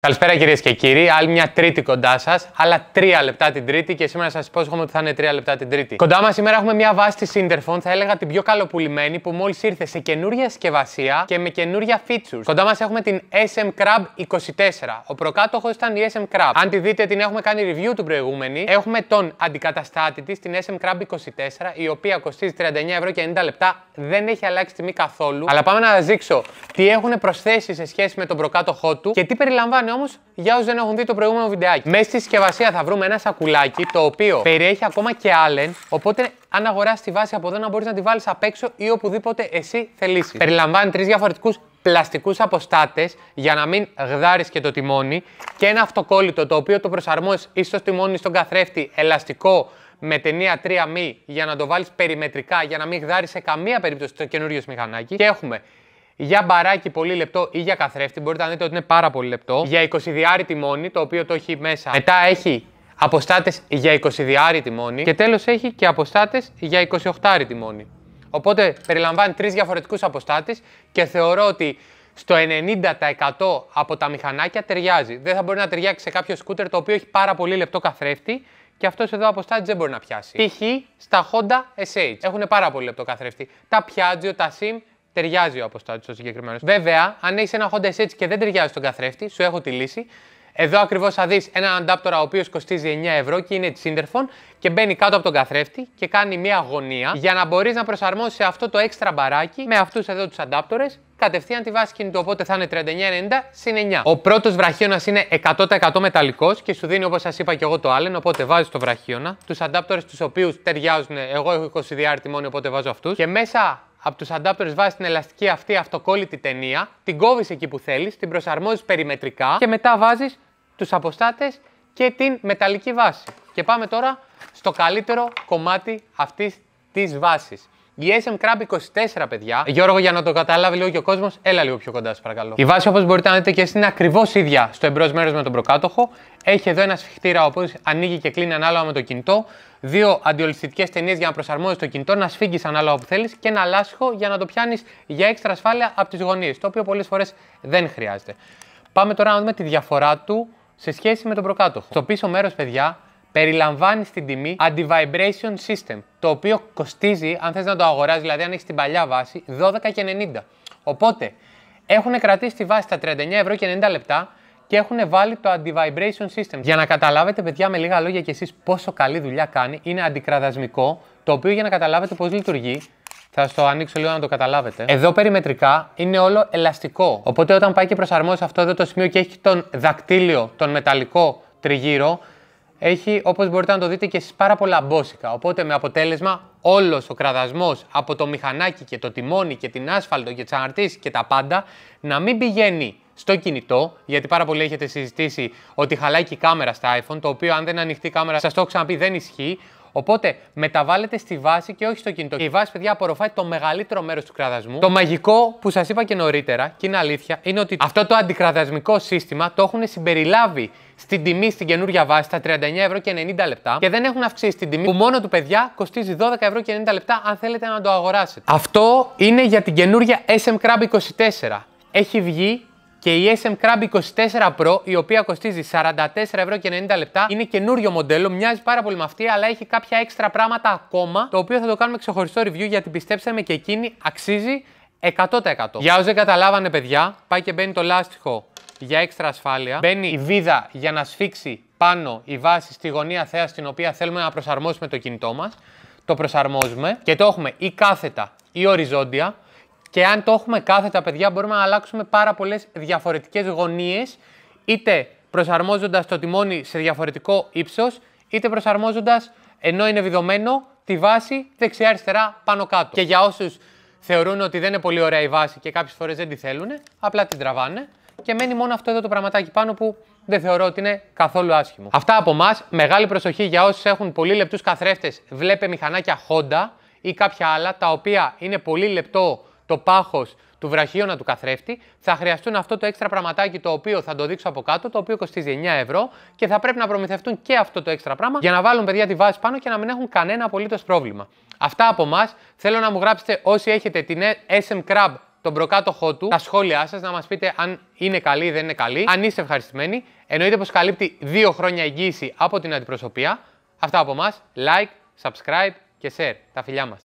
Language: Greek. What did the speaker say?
Καλησπέρα κυρίες και κύριοι. Άλλη μια Τρίτη κοντά σας. Άλλα τρία λεπτά την Τρίτη και σήμερα σας υπόσχομαι ότι θα είναι τρία λεπτά την Τρίτη. Κοντά μας σήμερα έχουμε μια βάση της Interphone, θα έλεγα την πιο καλοπουλημένη, που μόλις ήρθε σε καινούργια συσκευασία και με καινούργια features. Κοντά μας έχουμε την SM Crab 24. Ο προκάτοχος ήταν η SM Crab. Αν τη δείτε, την έχουμε κάνει review του προηγούμενη. Έχουμε τον αντικαταστάτη της, την SM Crab 24, η οποία κοστίζει 39 ευρώ λεπτά. Δεν έχει αλλάξει τιμή καθόλου. Αλλά πάμε να δείξω τι έχουν προσθέσει σε σχέση με τον προκάτοχό του και τι περιλαμβάνει κάνει όμως για όσους δεν έχουν δει το προηγούμενο βιντεάκι. Μέσα στη συσκευασία θα βρούμε ένα σακουλάκι το οποίο περιέχει ακόμα και άλλεν. Οπότε, αν αγοράσει τη βάση από εδώ, να μπορείς να τη βάλεις απ' έξω ή οπουδήποτε εσύ θελήσεις. Περιλαμβάνει τρεις διαφορετικούς πλαστικούς αποστάτες για να μην γδάρεις και το τιμόνι και ένα αυτοκόλλητο το οποίο το προσαρμόζεις στο τιμόνι στον καθρέφτη ελαστικό με ταινία 3 μη για να το βάλεις περιμετρικά για να μην γδάρεις σε καμία περίπτωση το καινούριο μηχανάκι. Και έχουμε για μπαράκι πολύ λεπτό ή για καθρέφτη. Μπορείτε να δείτε ότι είναι πάρα πολύ λεπτό. Για 20 διάρι τιμόνι, το οποίο το έχει μέσα. Μετά έχει αποστάτες για 20 διάρι τιμόνι. Και τέλος έχει και αποστάτες για 28 τιμόνι. Οπότε περιλαμβάνει τρεις διαφορετικούς αποστάτες και θεωρώ ότι στο 90% από τα μηχανάκια ταιριάζει. Δεν θα μπορεί να ταιριάξει σε κάποιο σκούτερ το οποίο έχει πάρα πολύ λεπτό καθρέφτη και αυτός εδώ από δεν μπορεί να πιάσει. Π.χ. στα Honda SH έχουν πάρα πολύ λεπτό καθρέφτη. Τα Piaggio, τα Sim ταιριάζει ο αποστάτη ο συγκεκριμένος. Βέβαια, αν έχεις ένα Honda SH και δεν ταιριάζει στον καθρέφτη, σου έχω τη λύση. Εδώ ακριβώς θα δεις έναν αντάπτορα ο οποίος κοστίζει 9 ευρώ και είναι τσίντερφων και μπαίνει κάτω από τον καθρέφτη και κάνει μια γωνία για να μπορείς να προσαρμόσεις αυτό το έξτρα μπαράκι με αυτούς εδώ τους αντάπτορε κατευθείαν τη βάση κινητού. Οπότε θα είναι 39,90 συν 9. Ο πρώτος βραχίωνας είναι 100% μεταλλικός και σου δίνει όπως σας είπα και εγώ το Allen. Οπότε βάζεις το βραχίωνα, τους adapters τους οποίους ταιριάζουν. Εγώ έχω 20 διάρτη μόνο, οπότε βάζω αυτούς. Και μέσα από τους adapters βάζεις την ελαστική αυτή αυτοκόλλητη ταινία, την κόβεις εκεί που θέλεις, την προσαρμόζεις περιμετρικά και μετά βάζεις τους αποστάτες και την μεταλλική βάση. Και πάμε τώρα στο καλύτερο κομμάτι αυτής της βάσης. Η SM Crab 24, παιδιά. Ε, Γιώργο, για να το καταλάβει λίγο και ο κόσμος, έλα λίγο πιο κοντά, σας παρακαλώ. Η βάση, όπως μπορείτε να δείτε και εσεί, είναι ακριβώ ίδια στο εμπρός μέρος με τον προκάτοχο. Έχει εδώ ένα σφιχτήρα, ο ανοίγει και κλείνει ανάλογα με το κινητό. Δύο αντιολυστικές ταινίες για να προσαρμόζεις το κινητό, να σφίγγεις ανάλογα που θέλεις και ένα λάσχο για να το πιάνεις για έξτρα ασφάλεια από τις γωνίες. Το οποίο πολλές φορές δεν χρειάζεται. Πάμε τώρα να δούμε τη διαφορά του σε σχέση με τον προκάτοχο. Στο πίσω μέρος, παιδιά, περιλαμβάνει στην τιμή anti-vibration system, το οποίο κοστίζει, αν θες να το αγοράζει, δηλαδή αν έχεις την παλιά βάση, 12,90. Οπότε, έχουν κρατήσει τη βάση στα 39 ευρώ και 90 λεπτά και έχουν βάλει το anti-vibration system. Για να καταλάβετε, παιδιά, με λίγα λόγια κι εσείς πόσο καλή δουλειά κάνει, είναι αντικραδασμικό, το οποίο για να καταλάβετε πώς λειτουργεί, θα στο ανοίξω λίγο να το καταλάβετε. Εδώ περιμετρικά είναι όλο ελαστικό. Οπότε όταν πάει και προσαρμόζει αυτό εδώ το σημείο και έχει τον δακτύλιο, τον μεταλλικό τριγύρω, έχει, όπως μπορείτε να το δείτε και πάρα πολλά μπόσικα. Οπότε με αποτέλεσμα όλος ο κραδασμός από το μηχανάκι και το τιμόνι και την άσφαλτο και τι αναρτήσει και τα πάντα να μην πηγαίνει στο κινητό, γιατί πάρα πολλοί έχετε συζητήσει ότι χαλάει και η κάμερα στα iPhone, το οποίο αν δεν ανοιχτεί η κάμερα, σας το έχω ξαναπεί, δεν ισχύει. Οπότε μεταβάλλεται στη βάση και όχι στο κινητό. Και η βάση, παιδιά, απορροφάει το μεγαλύτερο μέρος του κραδασμού. Το μαγικό που σας είπα και νωρίτερα, και είναι αλήθεια, είναι ότι αυτό το αντικραδασμικό σύστημα το έχουν συμπεριλάβει στην τιμή στην καινούργια βάση στα 39 και 90 λεπτά και δεν έχουν αυξήσει την τιμή που μόνο του παιδιά κοστίζει 12 λεπτά αν θέλετε να το αγοράσετε. Αυτό είναι για την καινούργια SM Crab 24. Έχει βγει και η SM Crab 24 Pro, η οποία κοστίζει 44 ευρώ και 90 λεπτά, είναι καινούριο μοντέλο, μοιάζει πάρα πολύ με αυτή, αλλά έχει κάποια έξτρα πράγματα ακόμα, το οποίο θα το κάνουμε ξεχωριστό review γιατί πιστέψτε με και εκείνη αξίζει 100%. Για όσοι δεν καταλάβανε, παιδιά, πάει και μπαίνει το λάστιχο για έξτρα ασφάλεια. Μπαίνει η βίδα για να σφίξει πάνω η βάση στη γωνία θέα στην οποία θέλουμε να προσαρμόσουμε το κινητό μας. Το προσαρμόζουμε και το έχουμε ή κάθετα ή οριζόντια. Και αν το έχουμε κάθετα, παιδιά, μπορούμε να αλλάξουμε πάρα πολλές διαφορετικές γωνίες, είτε προσαρμόζοντας το τιμόνι σε διαφορετικό ύψος, είτε προσαρμόζοντας ενώ είναι βιδωμένο τη βάση δεξιά-αριστερά πάνω-κάτω. Και για όσους θεωρούν ότι δεν είναι πολύ ωραία η βάση και κάποιες φορές δεν τη θέλουν, απλά την τραβάνε και μένει μόνο αυτό εδώ το πραγματάκι πάνω που δεν θεωρώ ότι είναι καθόλου άσχημο. Αυτά από εμάς. Μεγάλη προσοχή για όσους έχουν πολύ λεπτούς καθρέφτες, βλέπε μηχανάκια Honda ή κάποια άλλα τα οποία είναι πολύ λεπτό το πάχος του βραχίωνα του καθρέφτη, θα χρειαστούν αυτό το έξτρα πραγματάκι το οποίο θα το δείξω από κάτω, το οποίο κοστίζει 9 ευρώ και θα πρέπει να προμηθευτούν και αυτό το έξτρα πράγμα για να βάλουν παιδιά τη βάση πάνω και να μην έχουν κανένα απολύτως πρόβλημα. Αυτά από εμάς. Θέλω να μου γράψετε όσοι έχετε την SM Crab τον προκάτοχό του, τα σχόλιά σας, να μας πείτε αν είναι καλή ή δεν είναι καλή. Αν είστε ευχαριστημένοι, εννοείται πως καλύπτει 2 χρόνια εγγύηση από την αντιπροσωπεία. Αυτά από εμάς. Like, subscribe και share. Τα φιλιά μας.